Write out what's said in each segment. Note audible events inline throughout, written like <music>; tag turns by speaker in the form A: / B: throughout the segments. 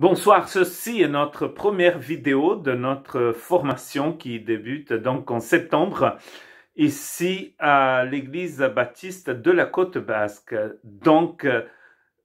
A: Bonsoir, ceci est notre première vidéo de notre formation qui débute donc en septembre ici à l'église baptiste de la côte basque. Donc,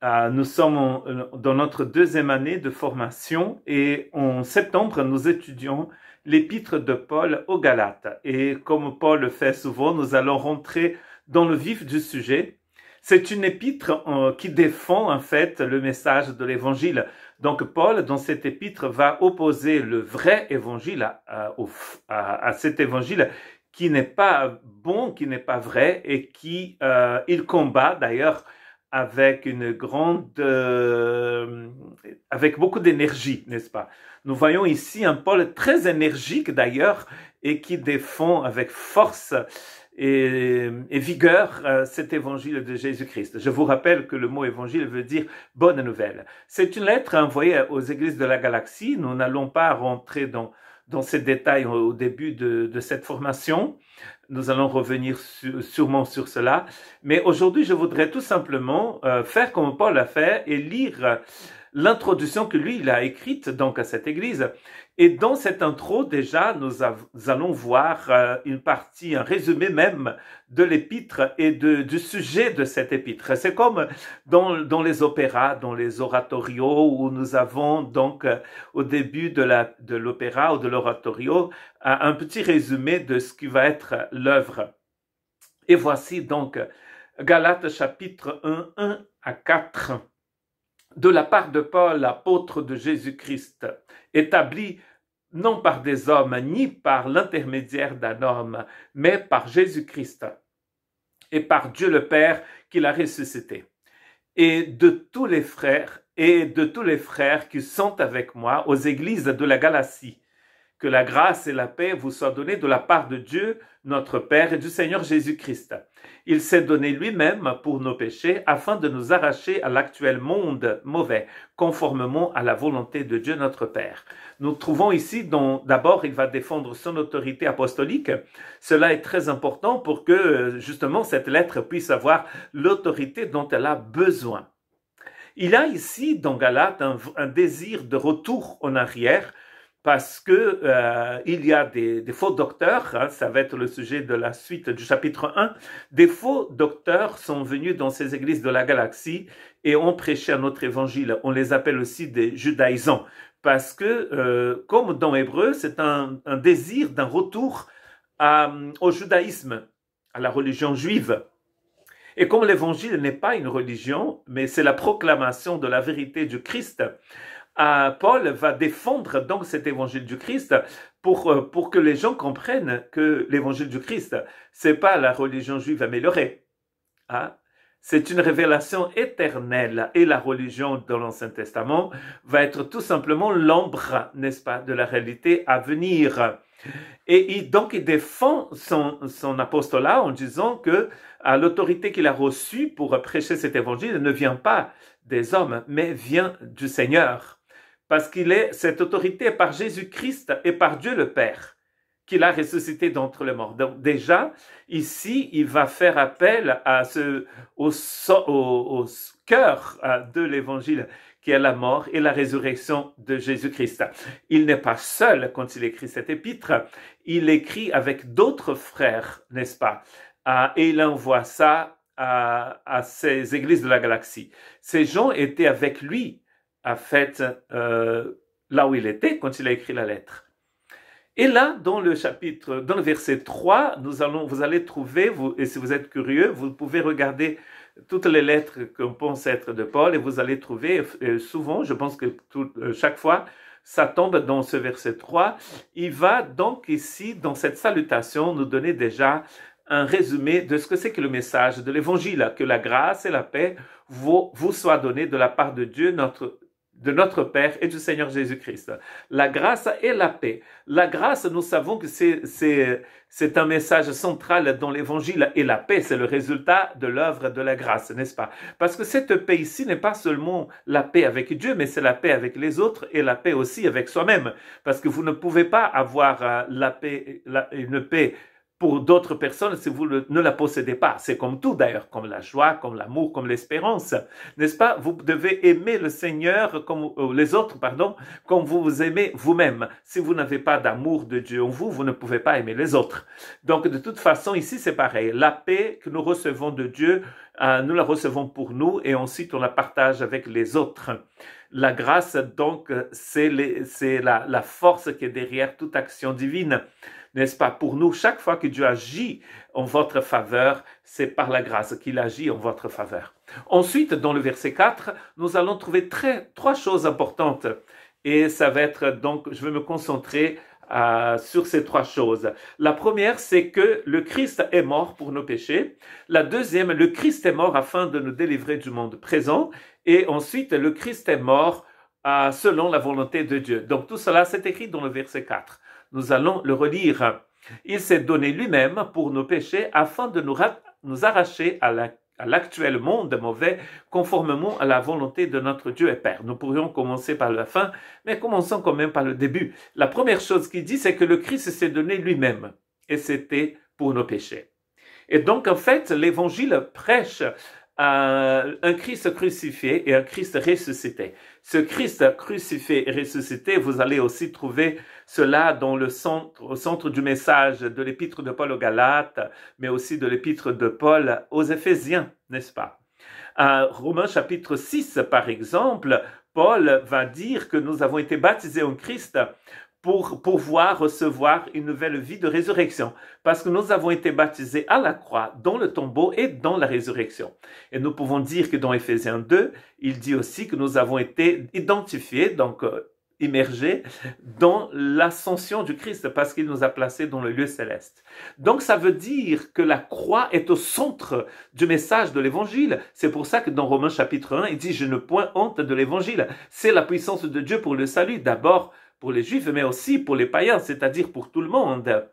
A: euh, nous sommes euh, dans notre deuxième année de formation et en septembre, nous étudions l'épître de Paul aux Galates. Et comme Paul le fait souvent, nous allons rentrer dans le vif du sujet c'est une épître euh, qui défend en fait le message de l'évangile. Donc Paul, dans cette épître, va opposer le vrai évangile à, cet évangile qui n'est pas bon, qui n'est pas vrai et qui euh, il combat d'ailleurs avec une grande, euh, avec beaucoup d'énergie, n'est-ce pas Nous voyons ici un Paul très énergique d'ailleurs et qui défend avec force et, vigueur euh, cet évangile de Jésus-Christ. Je vous rappelle que le mot évangile veut dire bonne nouvelle. C'est une lettre envoyée aux églises de la galaxie. Nous n'allons pas rentrer dans, dans ces détails au, début de, cette formation. Nous allons revenir sûrement sur cela. Mais aujourd'hui, je voudrais tout simplement euh, faire comme Paul a fait et lire l'introduction que lui, il a écrite donc à cette église, et dans cette intro, déjà, nous, allons voir euh, une partie, un résumé même de l'épître et du sujet de cette épître. C'est comme dans, les opéras, dans les oratorios, où nous avons donc euh, au début de l'opéra ou de l'oratorio un petit résumé de ce qui va être l'œuvre. Et voici donc Galates chapitre 1, 1 à 4 de la part de Paul, apôtre de Jésus-Christ, établi non par des hommes ni par l'intermédiaire d'un homme, mais par Jésus-Christ et par Dieu le Père qui l'a ressuscité. Et de tous les frères et de tous les frères qui sont avec moi aux églises de la Galatie. Que la grâce et la paix vous soient données de la part de Dieu, notre Père, et du Seigneur Jésus-Christ. Il s'est donné lui-même pour nos péchés afin de nous arracher à l'actuel monde mauvais, conformément à la volonté de Dieu notre Père. Nous trouvons ici dont d'abord il va défendre son autorité apostolique. Cela est très important pour que justement cette lettre puisse avoir l'autorité dont elle a besoin. Il a ici dans Galate un désir de retour en arrière parce que euh, il y a des, faux docteurs, hein, ça va être le sujet de la suite du chapitre 1, des faux docteurs sont venus dans ces églises de la galaxie et ont prêché à notre évangile. On les appelle aussi des judaïsants, parce que, euh, comme dans Hébreu, c'est un, désir d'un retour euh, au judaïsme, à la religion juive. Et comme l'évangile n'est pas une religion, mais c'est la proclamation de la vérité du Christ, Paul va défendre donc cet évangile du Christ pour, euh, pour que les gens comprennent que l'évangile du Christ, c'est pas la religion juive améliorée. Hein? C'est une révélation éternelle et la religion dans l'Ancien Testament va être tout simplement l'ombre, n'est-ce pas, de la réalité à venir. Et il, donc il défend son, son apostolat en disant que l'autorité qu'il a reçue pour prêcher cet évangile ne vient pas des hommes, mais vient du Seigneur parce qu'il est cette autorité par Jésus-Christ et par Dieu le Père qu'il a ressuscité d'entre les morts. Donc déjà, ici, il va faire appel à ce, au, au, cœur euh, de l'évangile qui est la mort et la résurrection de Jésus-Christ. Il n'est pas seul quand il écrit cette épître, il écrit avec d'autres frères, n'est-ce pas ah, Et il envoie ça à, à ces églises de la galaxie. Ces gens étaient avec lui a fait euh, là où il était quand il a écrit la lettre. Et là, dans le chapitre, dans le verset 3, nous allons, vous allez trouver, et si vous êtes curieux, vous pouvez regarder toutes les lettres qu'on pense être de Paul et vous allez trouver, euh, souvent, je pense que euh, chaque fois, ça tombe dans ce verset 3. Il va donc ici, dans cette salutation, nous donner déjà un résumé de ce que c'est que le message de l'évangile, que la grâce et la paix vous, vous soient données de la part de Dieu, notre de notre Père et du Seigneur Jésus-Christ. La grâce et la paix. La grâce, nous savons que c'est un message central dans l'Évangile et la paix, c'est le résultat de l'œuvre de la grâce, n'est-ce pas Parce que cette paix ici n'est pas seulement la paix avec Dieu, mais c'est la paix avec les autres et la paix aussi avec soi-même. Parce que vous ne pouvez pas avoir euh, la paix, une paix pour d'autres personnes, si vous ne la possédez pas, c'est comme tout d'ailleurs, comme la joie, comme l'amour, comme l'espérance, n'est-ce pas Vous devez aimer le Seigneur comme euh, les autres, pardon, comme vous vous aimez vous-même. Si vous n'avez pas d'amour de Dieu en vous, vous ne pouvez pas aimer les autres. Donc de toute façon, ici c'est pareil. La paix que nous recevons de Dieu, euh, nous la recevons pour nous et ensuite on la partage avec les autres. La grâce, donc, c'est la, la force qui est derrière toute action divine n'est-ce pas Pour nous, chaque fois que Dieu agit en votre faveur, c'est par la grâce qu'il agit en votre faveur. Ensuite, dans le verset 4, nous allons trouver très, trois choses importantes. Et ça va être donc, je vais me concentrer euh, sur ces trois choses. La première, c'est que le Christ est mort pour nos péchés. La deuxième, le Christ est mort afin de nous délivrer du monde présent. Et ensuite, le Christ est mort euh, selon la volonté de Dieu. Donc tout cela, c'est écrit dans le verset 4. Nous allons le relire. Il s'est donné lui-même pour nos péchés afin de nous, arracher à l'actuel monde mauvais, conformément à la volonté de notre Dieu et Père. Nous pourrions commencer par la fin, mais commençons quand même par le début. La première chose qu'il dit, c'est que le Christ s'est donné lui-même, et c'était pour nos péchés. Et donc, en fait, l'évangile prêche euh, un Christ crucifié et un Christ ressuscité. Ce Christ crucifié et ressuscité, vous allez aussi trouver cela dans le centre, au centre du message de l'épître de Paul aux Galates, mais aussi de l'épître de Paul aux Éphésiens, n'est-ce pas? À euh, Romains chapitre 6, par exemple, Paul va dire que nous avons été baptisés en Christ pour pouvoir recevoir une nouvelle vie de résurrection, parce que nous avons été baptisés à la croix, dans le tombeau et dans la résurrection. Et nous pouvons dire que dans Éphésiens 2, il dit aussi que nous avons été identifiés, donc émergés euh, immergés, dans l'ascension du Christ, parce qu'il nous a placés dans le lieu céleste. Donc ça veut dire que la croix est au centre du message de l'Évangile. C'est pour ça que dans Romains chapitre 1, il dit, je ne point honte de l'Évangile. C'est la puissance de Dieu pour le salut. D'abord, pour les juifs, mais aussi pour les païens, c'est-à-dire pour tout le monde.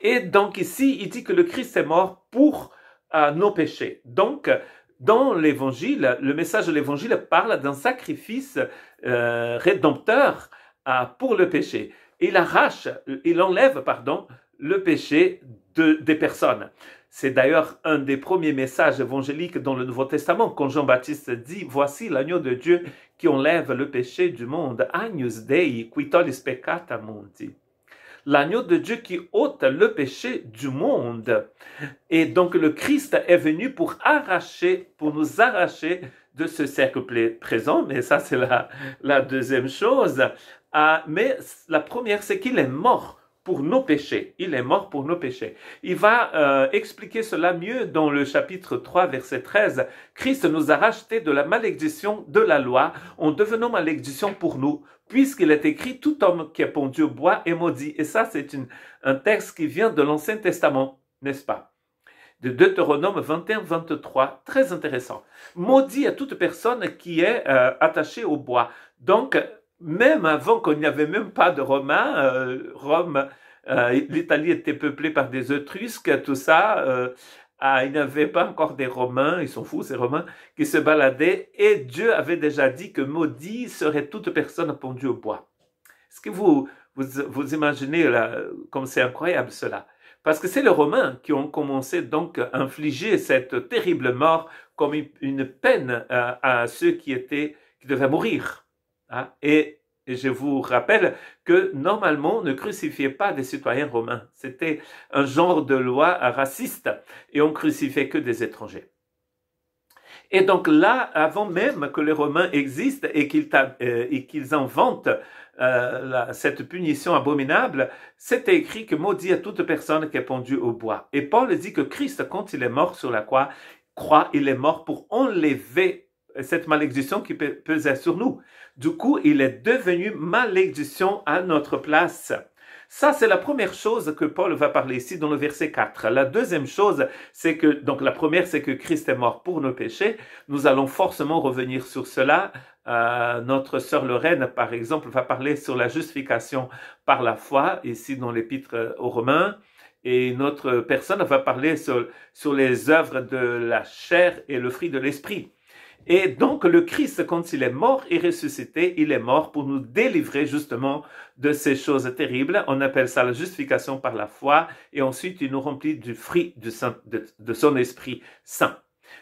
A: Et donc ici, il dit que le Christ est mort pour euh, nos péchés. Donc, dans l'évangile, le message de l'évangile parle d'un sacrifice euh, rédempteur euh, pour le péché. Il arrache, il enlève, pardon, le péché de, des personnes. C'est d'ailleurs un des premiers messages évangéliques dans le Nouveau Testament quand Jean-Baptiste dit Voici l'agneau de Dieu qui enlève le péché du monde. Agnus Dei quitolis peccata mundi. L'agneau de Dieu qui ôte le péché du monde. Et donc le Christ est venu pour arracher, pour nous arracher de ce cercle présent, mais ça c'est la, la deuxième chose. Ah, mais la première, c'est qu'il est mort pour nos péchés. Il est mort pour nos péchés. Il va euh, expliquer cela mieux dans le chapitre 3, verset 13. Christ nous a rachetés de la malédiction de la loi en devenant malédiction pour nous, puisqu'il est écrit tout homme qui est pendu au bois est maudit. Et ça, c'est un texte qui vient de l'Ancien Testament, n'est-ce pas? De Deutéronome 21-23, très intéressant. Maudit à toute personne qui est euh, attachée au bois. Donc, même avant qu'il qu'on avait même pas de Romains, euh, Rome, euh, l'Italie était peuplée par des Etrusques, tout ça. Euh, ah, il n'y avait pas encore des Romains, ils sont fous ces Romains, qui se baladaient, et Dieu avait déjà dit que maudit serait toute personne pendue au bois. Est-ce que vous, vous, imaginez comme c'est incroyable cela parce que c'est les Romains qui ont commencé donc à infliger cette terrible mort comme une peine à, à ceux qui étaient qui devaient mourir. Hein? Et je vous rappelle que normalement, on ne crucifiait pas des citoyens romains. C'était un genre de loi raciste et on crucifiait que des étrangers. Et donc là, avant même que les Romains existent et qu'ils euh, inventent euh, cette punition abominable, c'était écrit que maudit à toute personne qui est pendue au bois. Et Paul dit que Christ, quand il est mort sur la croix, croit, il est mort pour enlever cette malédiction qui pesait sur nous. Du coup, il est devenu malédiction à notre place. Ça, c'est la première chose que Paul va parler ici dans le verset 4. La deuxième chose, c'est que, donc la première, c'est que Christ est mort pour nos péchés. Nous allons forcément revenir sur cela. Euh, notre sœur Lorraine, par exemple, va parler sur la justification par la foi, ici dans l'épître aux Romains. Et notre personne va parler sur, sur les œuvres de la chair et le fruit de l'esprit. Et donc le Christ, quand il est mort et ressuscité, il est mort pour nous délivrer justement de ces choses terribles. On appelle ça la justification par la foi. Et ensuite, il nous remplit du fruit de, son Esprit Saint.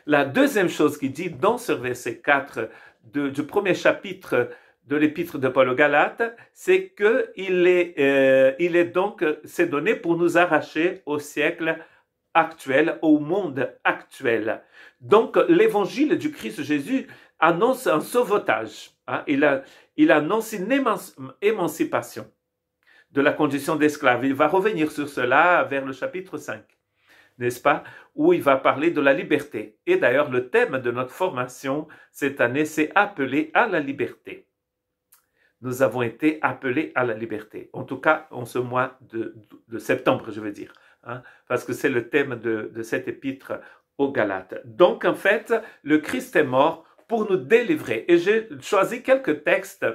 A: La deuxième chose qu'il dit dans ce verset 4 du premier chapitre de l'épître de Paul aux Galates, c'est que est, euh, il est donc, euh, c'est donné pour nous arracher au siècle actuel, au monde actuel. Donc l'évangile du Christ Jésus annonce un sauvetage. Hein. il, a, il, annonce une émancipation de la condition d'esclave. Il va revenir sur cela vers le chapitre 5, n'est-ce pas, où il va parler de la liberté. Et d'ailleurs, le thème de notre formation cette année, c'est appelé à la liberté. Nous avons été appelés à la liberté, en tout cas en ce mois de septembre, je veux dire. Hein, parce que c'est le thème de, cette épître aux Galates. Donc en fait, le Christ est mort pour nous délivrer. Et j'ai choisi quelques textes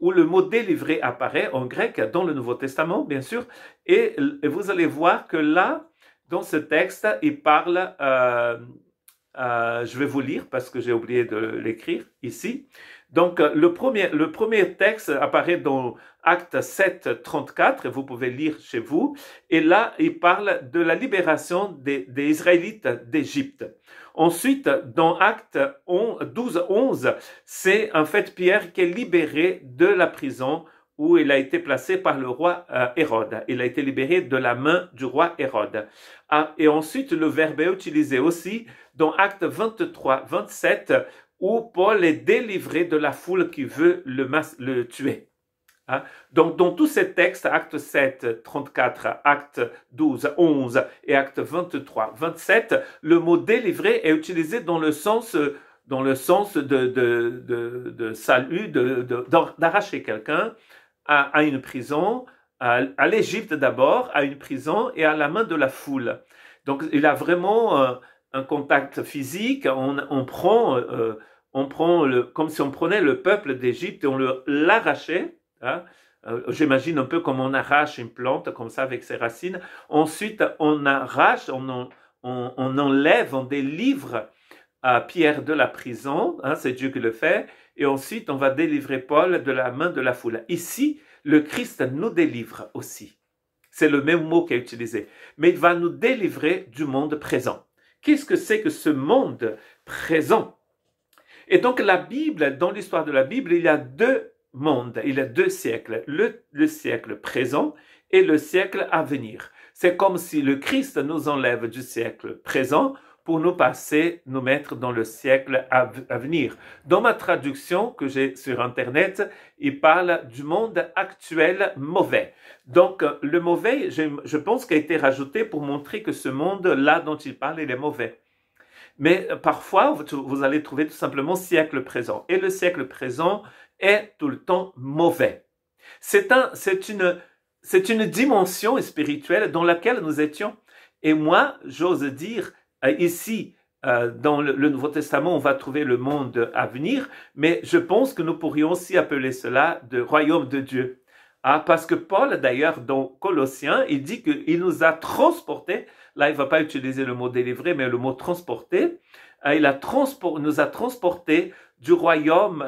A: où le mot délivrer apparaît en grec dans le Nouveau Testament, bien sûr. Et vous allez voir que là, dans ce texte, il parle, euh, euh, je vais vous lire parce que j'ai oublié de l'écrire ici, donc, euh, le premier, le premier texte apparaît dans Acte 7, 34, vous pouvez lire chez vous. Et là, il parle de la libération des, Israélites d'Égypte. Ensuite, dans Acte 12, 11, c'est en fait Pierre qui est libéré de la prison où il a été placé par le roi euh, Hérode. Il a été libéré de la main du roi Hérode. Ah, et ensuite, le verbe est utilisé aussi dans Acte 23, 27, où Paul est délivré de la foule qui veut le, tuer. Hein? Donc, dans tous ces textes, acte 7, 34, acte 12, 11 et acte 23, 27, le mot délivré est utilisé dans le sens, dans le sens de, salut, d'arracher quelqu'un à, une prison, à l'Égypte d'abord, à une prison et à la main de la foule. Donc, il a vraiment euh, un contact physique, on, prend, euh, on prend le, comme si on prenait le peuple d'Égypte et on l'arrachait. Hein, euh, J'imagine un peu comme on arrache une plante comme ça avec ses racines. Ensuite, on arrache, on, enlève, on délivre à Pierre de la prison. Hein, c'est Dieu qui le fait. Et ensuite, on va délivrer Paul de la main de la foule. Ici, le Christ nous délivre aussi. C'est le même mot qui a utilisé. Mais il va nous délivrer du monde présent. Qu'est-ce que c'est que ce monde présent Et donc la Bible, dans l'histoire de la Bible, il y a deux mondes, il y a deux siècles, le, siècle présent et le siècle à venir. C'est comme si le Christ nous enlève du siècle présent pour nous passer, nous mettre dans le siècle à, venir. Dans ma traduction que j'ai sur Internet, il parle du monde actuel mauvais. Donc, le mauvais, je, pense qu'il a été rajouté pour montrer que ce monde-là dont il parle, il est mauvais. Mais euh, parfois, vous allez trouver tout simplement siècle présent. Et le siècle présent est tout le temps mauvais. C'est un, c'est une, c'est une dimension spirituelle dans laquelle nous étions. Et moi, j'ose dire, euh, ici, euh, dans le Nouveau Testament, on va trouver le monde à venir, mais je pense que nous pourrions aussi appeler cela le royaume de Dieu. Ah, parce que Paul, d'ailleurs, dans Colossiens, il dit qu'il nous a transportés. Là, il ne va pas utiliser le mot délivré, mais le mot transporté. Euh, il a nous a transportés du royaume,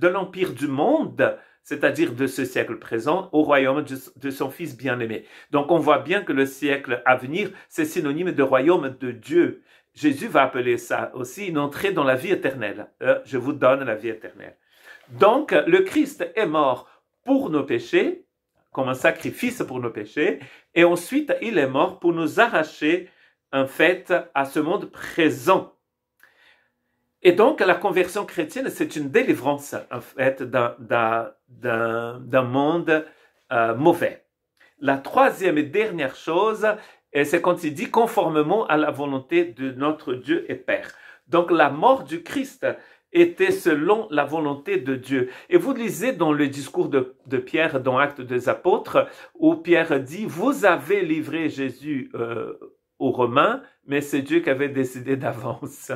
A: de l'empire du monde c'est-à-dire de ce siècle présent, au royaume de son Fils bien-aimé. Donc on voit bien que le siècle à venir, c'est synonyme de royaume de Dieu. Jésus va appeler ça aussi une entrée dans la vie éternelle. Euh, je vous donne la vie éternelle. Donc le Christ est mort pour nos péchés, comme un sacrifice pour nos péchés, et ensuite il est mort pour nous arracher en fait à ce monde présent et donc, la conversion chrétienne, c'est une délivrance, en fait, d'un monde euh, mauvais. La troisième et dernière chose, euh, c'est quand il dit conformément à la volonté de notre Dieu et Père. Donc, la mort du Christ était selon la volonté de Dieu. Et vous lisez dans le discours de, Pierre, dans Actes des Apôtres, où Pierre dit, vous avez livré Jésus euh, aux Romains mais c'est Dieu qui avait décidé <laughs> d'avance.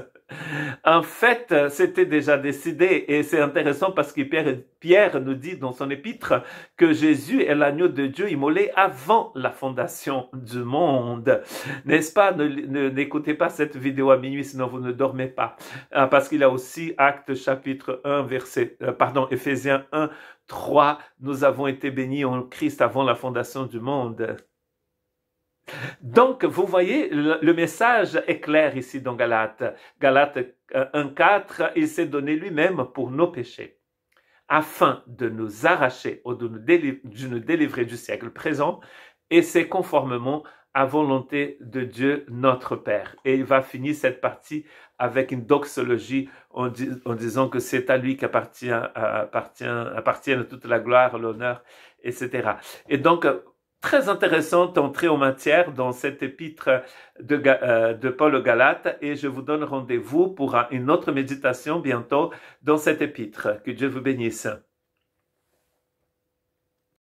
A: en fait, c'était déjà décidé et c'est intéressant parce que Pierre, nous dit dans son épître que Jésus est l'agneau de Dieu immolé avant la fondation du monde. N'est-ce pas? N'écoutez pas cette vidéo à minuit sinon vous ne dormez pas. Ah, parce qu'il a aussi Acte chapitre 1 verset, euh, pardon, Ephésiens 1 3, nous avons été bénis en Christ avant la fondation du monde. Donc, vous voyez, le message est clair ici dans Galate. Galate 1.4, euh, il s'est donné lui-même pour nos péchés, afin de nous arracher ou de nous, délivrer, du siècle présent, et c'est conformément à volonté de Dieu notre Père. Et il va finir cette partie avec une doxologie en, disant que c'est à lui qu'appartient euh, toute la gloire, l'honneur, etc. Et donc, très intéressante entrée en matière dans cette épître de, euh, Paul Galate et je vous donne rendez-vous pour une autre méditation bientôt dans cette épître. Que Dieu vous bénisse.